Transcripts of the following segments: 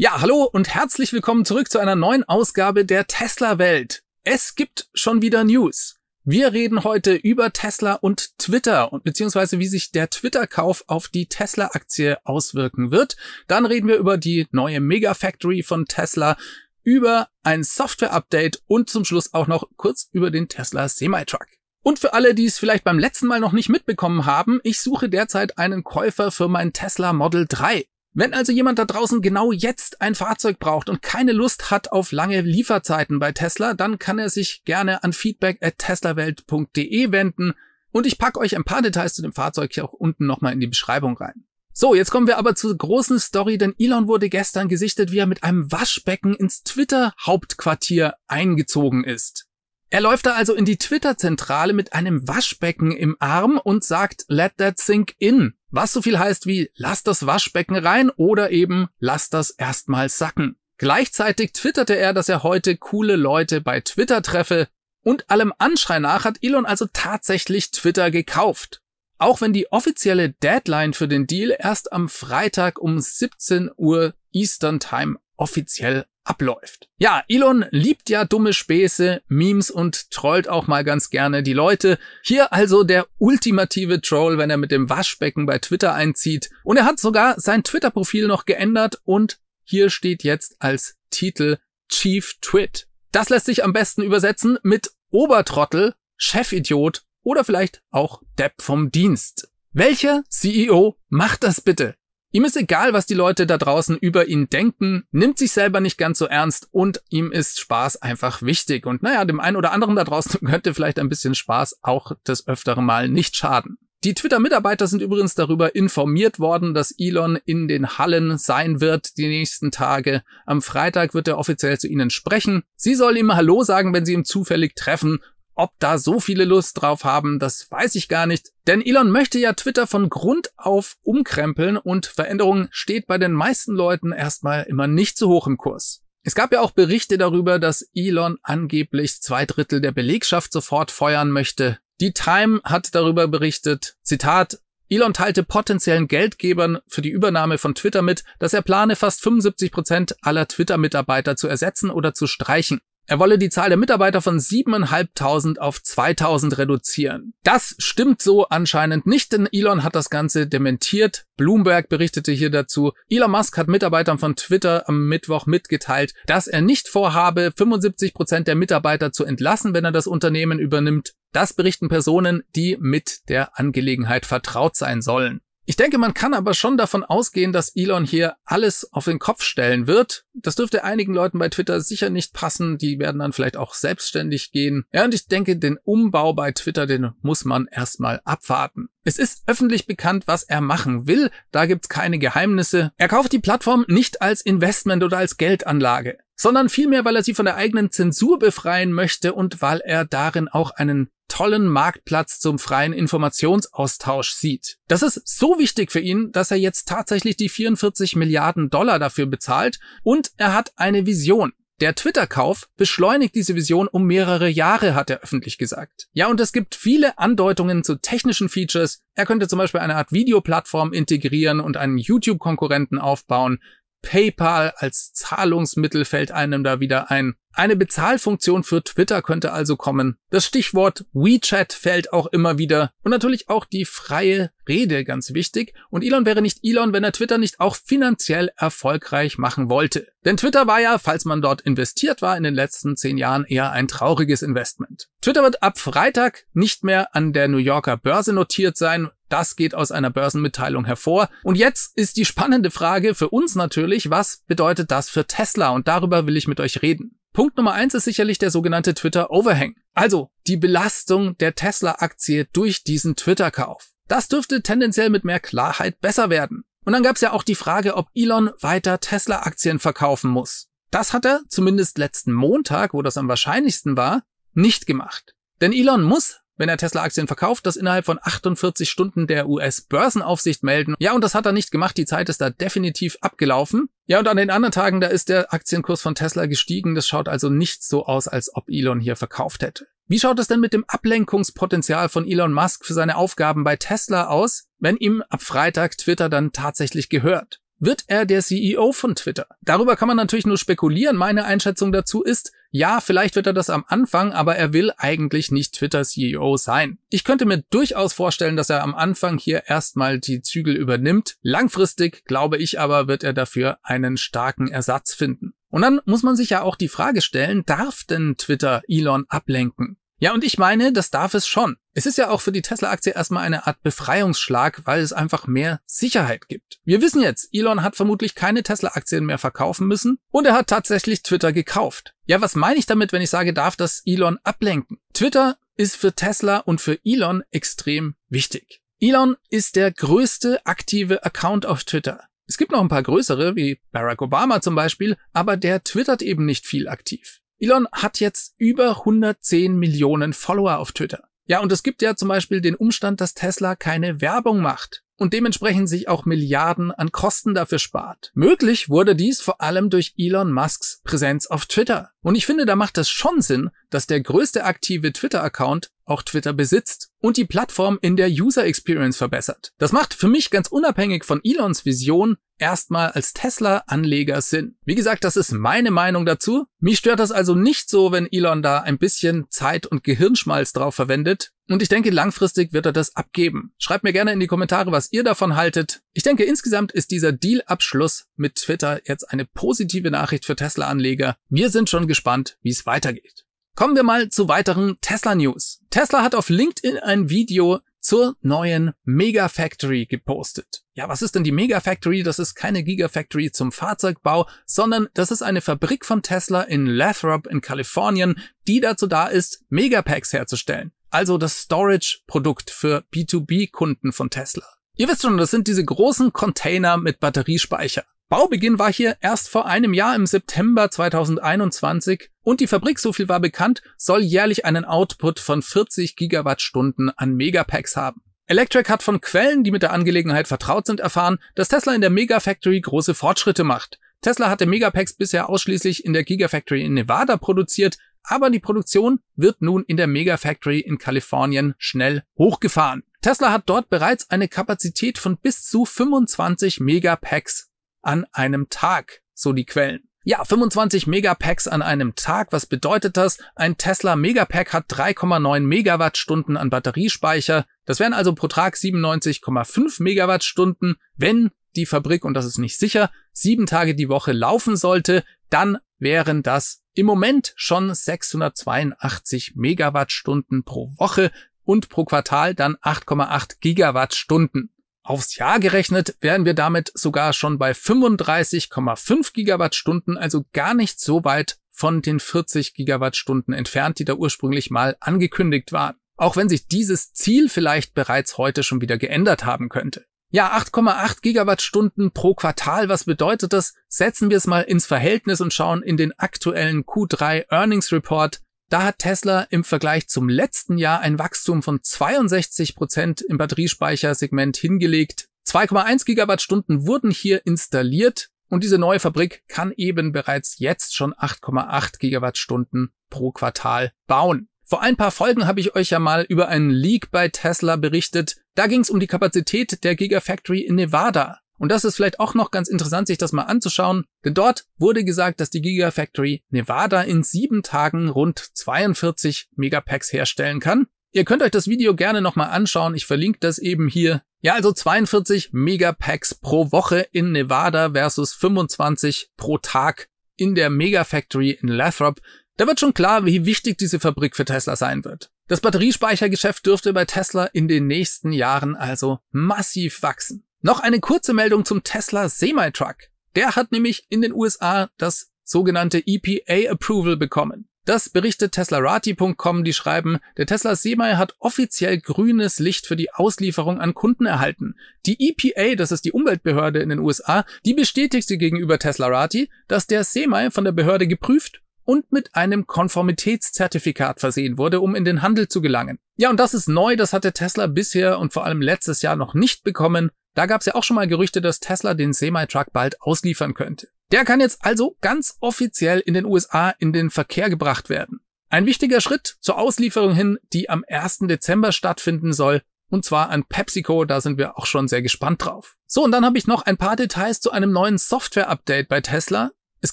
Ja, hallo und herzlich willkommen zurück zu einer neuen Ausgabe der Tesla Welt. Es gibt schon wieder News. Wir reden heute über Tesla und Twitter und beziehungsweise wie sich der Twitter-Kauf auf die Tesla-Aktie auswirken wird. Dann reden wir über die neue Megafactory von Tesla, über ein Software-Update und zum Schluss auch noch kurz über den Tesla Semi-Truck. Und für alle, die es vielleicht beim letzten Mal noch nicht mitbekommen haben, ich suche derzeit einen Käufer für mein Tesla Model 3. Wenn also jemand da draußen genau jetzt ein Fahrzeug braucht und keine Lust hat auf lange Lieferzeiten bei Tesla, dann kann er sich gerne an feedback at teslawelt.de wenden und ich packe euch ein paar Details zu dem Fahrzeug hier auch unten nochmal in die Beschreibung rein. So, jetzt kommen wir aber zur großen Story, denn Elon wurde gestern gesichtet, wie er mit einem Waschbecken ins Twitter-Hauptquartier eingezogen ist. Er läuft da also in die Twitter-Zentrale mit einem Waschbecken im Arm und sagt, let that sink in. Was so viel heißt wie lass das Waschbecken rein oder eben lass das erstmal sacken. Gleichzeitig twitterte er, dass er heute coole Leute bei Twitter treffe und allem Anschein nach hat Elon also tatsächlich Twitter gekauft. Auch wenn die offizielle Deadline für den Deal erst am Freitag um 17 Uhr Eastern Time offiziell abläuft. Ja, Elon liebt ja dumme Späße, Memes und trollt auch mal ganz gerne die Leute. Hier also der ultimative Troll, wenn er mit dem Waschbecken bei Twitter einzieht. Und er hat sogar sein Twitter-Profil noch geändert und hier steht jetzt als Titel Chief Twit. Das lässt sich am besten übersetzen mit Obertrottel, Chefidiot oder vielleicht auch Depp vom Dienst. Welcher CEO macht das bitte? Ihm ist egal, was die Leute da draußen über ihn denken, nimmt sich selber nicht ganz so ernst und ihm ist Spaß einfach wichtig. Und naja, dem einen oder anderen da draußen könnte vielleicht ein bisschen Spaß auch das öftere Mal nicht schaden. Die Twitter-Mitarbeiter sind übrigens darüber informiert worden, dass Elon in den Hallen sein wird die nächsten Tage. Am Freitag wird er offiziell zu ihnen sprechen. Sie soll ihm Hallo sagen, wenn sie ihn zufällig treffen ob da so viele Lust drauf haben, das weiß ich gar nicht. Denn Elon möchte ja Twitter von Grund auf umkrempeln und Veränderung steht bei den meisten Leuten erstmal immer nicht so hoch im Kurs. Es gab ja auch Berichte darüber, dass Elon angeblich zwei Drittel der Belegschaft sofort feuern möchte. Die Time hat darüber berichtet, Zitat, Elon teilte potenziellen Geldgebern für die Übernahme von Twitter mit, dass er plane, fast 75 Prozent aller Twitter-Mitarbeiter zu ersetzen oder zu streichen. Er wolle die Zahl der Mitarbeiter von 7.500 auf 2.000 reduzieren. Das stimmt so anscheinend nicht, denn Elon hat das Ganze dementiert. Bloomberg berichtete hier dazu, Elon Musk hat Mitarbeitern von Twitter am Mittwoch mitgeteilt, dass er nicht vorhabe, 75% Prozent der Mitarbeiter zu entlassen, wenn er das Unternehmen übernimmt. Das berichten Personen, die mit der Angelegenheit vertraut sein sollen. Ich denke, man kann aber schon davon ausgehen, dass Elon hier alles auf den Kopf stellen wird. Das dürfte einigen Leuten bei Twitter sicher nicht passen. Die werden dann vielleicht auch selbstständig gehen. Ja, und ich denke, den Umbau bei Twitter, den muss man erstmal abwarten. Es ist öffentlich bekannt, was er machen will. Da gibt's keine Geheimnisse. Er kauft die Plattform nicht als Investment oder als Geldanlage sondern vielmehr, weil er sie von der eigenen Zensur befreien möchte und weil er darin auch einen tollen Marktplatz zum freien Informationsaustausch sieht. Das ist so wichtig für ihn, dass er jetzt tatsächlich die 44 Milliarden Dollar dafür bezahlt und er hat eine Vision. Der Twitter-Kauf beschleunigt diese Vision um mehrere Jahre, hat er öffentlich gesagt. Ja, und es gibt viele Andeutungen zu technischen Features. Er könnte zum Beispiel eine Art Videoplattform integrieren und einen YouTube-Konkurrenten aufbauen. PayPal als Zahlungsmittel fällt einem da wieder ein. Eine Bezahlfunktion für Twitter könnte also kommen. Das Stichwort WeChat fällt auch immer wieder. Und natürlich auch die freie Rede ganz wichtig. Und Elon wäre nicht Elon, wenn er Twitter nicht auch finanziell erfolgreich machen wollte. Denn Twitter war ja, falls man dort investiert war, in den letzten zehn Jahren eher ein trauriges Investment. Twitter wird ab Freitag nicht mehr an der New Yorker Börse notiert sein, das geht aus einer Börsenmitteilung hervor. Und jetzt ist die spannende Frage für uns natürlich, was bedeutet das für Tesla? Und darüber will ich mit euch reden. Punkt Nummer eins ist sicherlich der sogenannte Twitter Overhang. Also die Belastung der Tesla-Aktie durch diesen Twitter-Kauf. Das dürfte tendenziell mit mehr Klarheit besser werden. Und dann gab es ja auch die Frage, ob Elon weiter Tesla-Aktien verkaufen muss. Das hat er, zumindest letzten Montag, wo das am wahrscheinlichsten war, nicht gemacht. Denn Elon muss wenn er Tesla-Aktien verkauft, das innerhalb von 48 Stunden der US-Börsenaufsicht melden. Ja, und das hat er nicht gemacht. Die Zeit ist da definitiv abgelaufen. Ja, und an den anderen Tagen, da ist der Aktienkurs von Tesla gestiegen. Das schaut also nicht so aus, als ob Elon hier verkauft hätte. Wie schaut es denn mit dem Ablenkungspotenzial von Elon Musk für seine Aufgaben bei Tesla aus, wenn ihm ab Freitag Twitter dann tatsächlich gehört? wird er der CEO von Twitter? Darüber kann man natürlich nur spekulieren. Meine Einschätzung dazu ist, ja, vielleicht wird er das am Anfang, aber er will eigentlich nicht Twitter CEO sein. Ich könnte mir durchaus vorstellen, dass er am Anfang hier erstmal die Zügel übernimmt. Langfristig, glaube ich aber, wird er dafür einen starken Ersatz finden. Und dann muss man sich ja auch die Frage stellen, darf denn Twitter Elon ablenken? Ja, und ich meine, das darf es schon. Es ist ja auch für die Tesla-Aktie erstmal eine Art Befreiungsschlag, weil es einfach mehr Sicherheit gibt. Wir wissen jetzt, Elon hat vermutlich keine Tesla-Aktien mehr verkaufen müssen und er hat tatsächlich Twitter gekauft. Ja, was meine ich damit, wenn ich sage, darf das Elon ablenken? Twitter ist für Tesla und für Elon extrem wichtig. Elon ist der größte aktive Account auf Twitter. Es gibt noch ein paar größere, wie Barack Obama zum Beispiel, aber der twittert eben nicht viel aktiv. Elon hat jetzt über 110 Millionen Follower auf Twitter. Ja, und es gibt ja zum Beispiel den Umstand, dass Tesla keine Werbung macht und dementsprechend sich auch Milliarden an Kosten dafür spart. Möglich wurde dies vor allem durch Elon Musks Präsenz auf Twitter. Und ich finde, da macht es schon Sinn, dass der größte aktive Twitter-Account auch Twitter besitzt und die Plattform in der User Experience verbessert. Das macht für mich ganz unabhängig von Elons Vision erstmal als Tesla-Anleger Sinn. Wie gesagt, das ist meine Meinung dazu. Mich stört das also nicht so, wenn Elon da ein bisschen Zeit und Gehirnschmalz drauf verwendet, und ich denke, langfristig wird er das abgeben. Schreibt mir gerne in die Kommentare, was ihr davon haltet. Ich denke, insgesamt ist dieser Deal-Abschluss mit Twitter jetzt eine positive Nachricht für Tesla-Anleger. Wir sind schon gespannt, wie es weitergeht. Kommen wir mal zu weiteren Tesla-News. Tesla hat auf LinkedIn ein Video zur neuen Megafactory gepostet. Ja, was ist denn die Megafactory? Das ist keine Gigafactory zum Fahrzeugbau, sondern das ist eine Fabrik von Tesla in Lathrop in Kalifornien, die dazu da ist, Megapacks herzustellen also das Storage-Produkt für B2B-Kunden von Tesla. Ihr wisst schon, das sind diese großen Container mit Batteriespeicher. Baubeginn war hier erst vor einem Jahr im September 2021 und die Fabrik, so viel war bekannt, soll jährlich einen Output von 40 Gigawattstunden an Megapacks haben. Electric hat von Quellen, die mit der Angelegenheit vertraut sind, erfahren, dass Tesla in der Megafactory große Fortschritte macht. Tesla hatte Megapacks bisher ausschließlich in der Gigafactory in Nevada produziert, aber die Produktion wird nun in der Megafactory in Kalifornien schnell hochgefahren. Tesla hat dort bereits eine Kapazität von bis zu 25 Megapacks an einem Tag, so die Quellen. Ja, 25 Megapacks an einem Tag, was bedeutet das? Ein Tesla Megapack hat 3,9 Megawattstunden an Batteriespeicher. Das wären also pro Tag 97,5 Megawattstunden. Wenn die Fabrik, und das ist nicht sicher, sieben Tage die Woche laufen sollte, dann wären das im Moment schon 682 Megawattstunden pro Woche und pro Quartal dann 8,8 Gigawattstunden. Aufs Jahr gerechnet wären wir damit sogar schon bei 35,5 Gigawattstunden, also gar nicht so weit von den 40 Gigawattstunden entfernt, die da ursprünglich mal angekündigt waren. Auch wenn sich dieses Ziel vielleicht bereits heute schon wieder geändert haben könnte. Ja, 8,8 Gigawattstunden pro Quartal, was bedeutet das? Setzen wir es mal ins Verhältnis und schauen in den aktuellen Q3 Earnings Report. Da hat Tesla im Vergleich zum letzten Jahr ein Wachstum von 62 Prozent im Batteriespeichersegment hingelegt. 2,1 Gigawattstunden wurden hier installiert und diese neue Fabrik kann eben bereits jetzt schon 8,8 Gigawattstunden pro Quartal bauen. Vor ein paar Folgen habe ich euch ja mal über einen Leak bei Tesla berichtet, da ging es um die Kapazität der Gigafactory in Nevada. Und das ist vielleicht auch noch ganz interessant, sich das mal anzuschauen, denn dort wurde gesagt, dass die Gigafactory Nevada in sieben Tagen rund 42 Megapacks herstellen kann. Ihr könnt euch das Video gerne nochmal anschauen, ich verlinke das eben hier. Ja, also 42 Megapacks pro Woche in Nevada versus 25 pro Tag in der Megafactory in Lathrop. Da wird schon klar, wie wichtig diese Fabrik für Tesla sein wird. Das Batteriespeichergeschäft dürfte bei Tesla in den nächsten Jahren also massiv wachsen. Noch eine kurze Meldung zum Tesla Semi-Truck. Der hat nämlich in den USA das sogenannte EPA Approval bekommen. Das berichtet teslarati.com, die schreiben, der Tesla Semi hat offiziell grünes Licht für die Auslieferung an Kunden erhalten. Die EPA, das ist die Umweltbehörde in den USA, die bestätigte gegenüber Teslarati, dass der Semi von der Behörde geprüft und mit einem Konformitätszertifikat versehen wurde, um in den Handel zu gelangen. Ja, und das ist neu, das hatte Tesla bisher und vor allem letztes Jahr noch nicht bekommen. Da gab es ja auch schon mal Gerüchte, dass Tesla den Semi-Truck bald ausliefern könnte. Der kann jetzt also ganz offiziell in den USA in den Verkehr gebracht werden. Ein wichtiger Schritt zur Auslieferung hin, die am 1. Dezember stattfinden soll, und zwar an PepsiCo, da sind wir auch schon sehr gespannt drauf. So, und dann habe ich noch ein paar Details zu einem neuen Software-Update bei Tesla. Es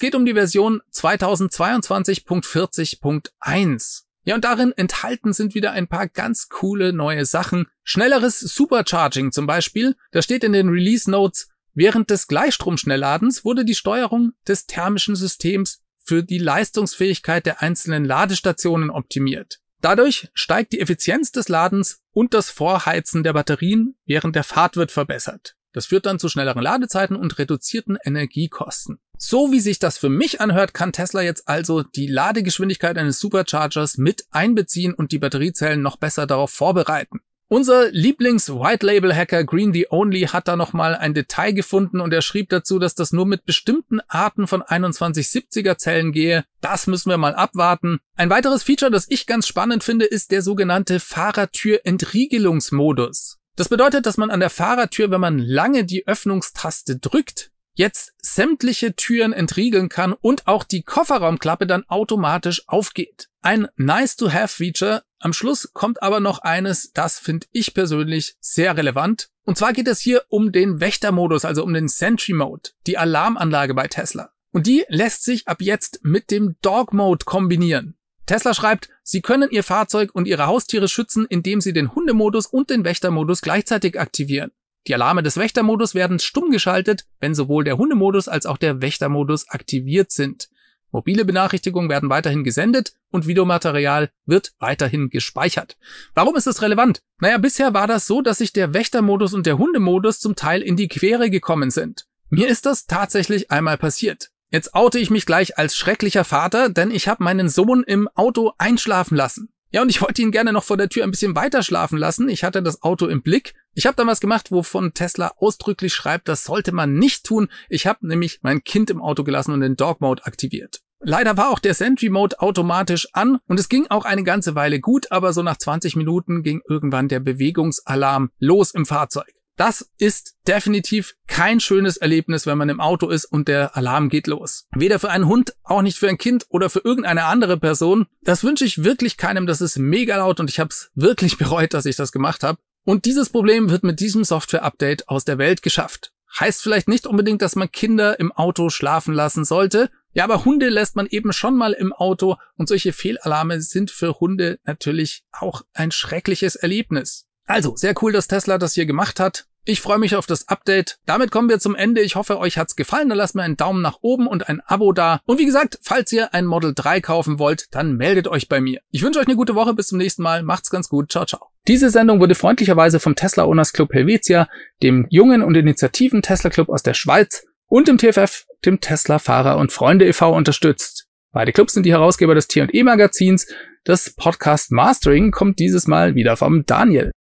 geht um die Version 2022.40.1. Ja, und darin enthalten sind wieder ein paar ganz coole neue Sachen. Schnelleres Supercharging zum Beispiel. Da steht in den Release Notes, während des Gleichstromschnellladens wurde die Steuerung des thermischen Systems für die Leistungsfähigkeit der einzelnen Ladestationen optimiert. Dadurch steigt die Effizienz des Ladens und das Vorheizen der Batterien während der Fahrt wird verbessert. Das führt dann zu schnelleren Ladezeiten und reduzierten Energiekosten. So wie sich das für mich anhört, kann Tesla jetzt also die Ladegeschwindigkeit eines Superchargers mit einbeziehen und die Batteriezellen noch besser darauf vorbereiten. Unser Lieblings-White-Label-Hacker Green the Only hat da nochmal ein Detail gefunden und er schrieb dazu, dass das nur mit bestimmten Arten von 2170er-Zellen gehe. Das müssen wir mal abwarten. Ein weiteres Feature, das ich ganz spannend finde, ist der sogenannte Fahrertür-Entriegelungsmodus. Das bedeutet, dass man an der Fahrertür, wenn man lange die Öffnungstaste drückt, jetzt sämtliche Türen entriegeln kann und auch die Kofferraumklappe dann automatisch aufgeht. Ein Nice-to-Have-Feature. Am Schluss kommt aber noch eines, das finde ich persönlich sehr relevant. Und zwar geht es hier um den Wächtermodus, also um den Sentry Mode, die Alarmanlage bei Tesla. Und die lässt sich ab jetzt mit dem Dog Mode kombinieren. Tesla schreibt, sie können ihr Fahrzeug und ihre Haustiere schützen, indem sie den Hundemodus und den Wächtermodus gleichzeitig aktivieren. Die Alarme des Wächtermodus werden stumm geschaltet, wenn sowohl der Hundemodus als auch der Wächtermodus aktiviert sind. Mobile Benachrichtigungen werden weiterhin gesendet und Videomaterial wird weiterhin gespeichert. Warum ist das relevant? Naja, bisher war das so, dass sich der Wächtermodus und der Hundemodus zum Teil in die Quere gekommen sind. Mir ist das tatsächlich einmal passiert. Jetzt oute ich mich gleich als schrecklicher Vater, denn ich habe meinen Sohn im Auto einschlafen lassen. Ja, und ich wollte ihn gerne noch vor der Tür ein bisschen weiter schlafen lassen. Ich hatte das Auto im Blick. Ich habe dann was gemacht, wovon Tesla ausdrücklich schreibt, das sollte man nicht tun. Ich habe nämlich mein Kind im Auto gelassen und den Dog Mode aktiviert. Leider war auch der Sentry Mode automatisch an und es ging auch eine ganze Weile gut, aber so nach 20 Minuten ging irgendwann der Bewegungsalarm los im Fahrzeug. Das ist definitiv kein schönes Erlebnis, wenn man im Auto ist und der Alarm geht los. Weder für einen Hund, auch nicht für ein Kind oder für irgendeine andere Person. Das wünsche ich wirklich keinem. Das ist mega laut und ich habe es wirklich bereut, dass ich das gemacht habe. Und dieses Problem wird mit diesem Software-Update aus der Welt geschafft. Heißt vielleicht nicht unbedingt, dass man Kinder im Auto schlafen lassen sollte. Ja, aber Hunde lässt man eben schon mal im Auto und solche Fehlalarme sind für Hunde natürlich auch ein schreckliches Erlebnis. Also, sehr cool, dass Tesla das hier gemacht hat. Ich freue mich auf das Update. Damit kommen wir zum Ende. Ich hoffe, euch hat's gefallen. Dann lasst mir einen Daumen nach oben und ein Abo da. Und wie gesagt, falls ihr ein Model 3 kaufen wollt, dann meldet euch bei mir. Ich wünsche euch eine gute Woche. Bis zum nächsten Mal. Macht's ganz gut. Ciao, ciao. Diese Sendung wurde freundlicherweise vom Tesla Owners Club Helvetia, dem jungen und initiativen Tesla Club aus der Schweiz und dem TFF, dem Tesla Fahrer und Freunde e.V. unterstützt. Beide Clubs sind die Herausgeber des T&E Magazins. Das Podcast Mastering kommt dieses Mal wieder vom Daniel.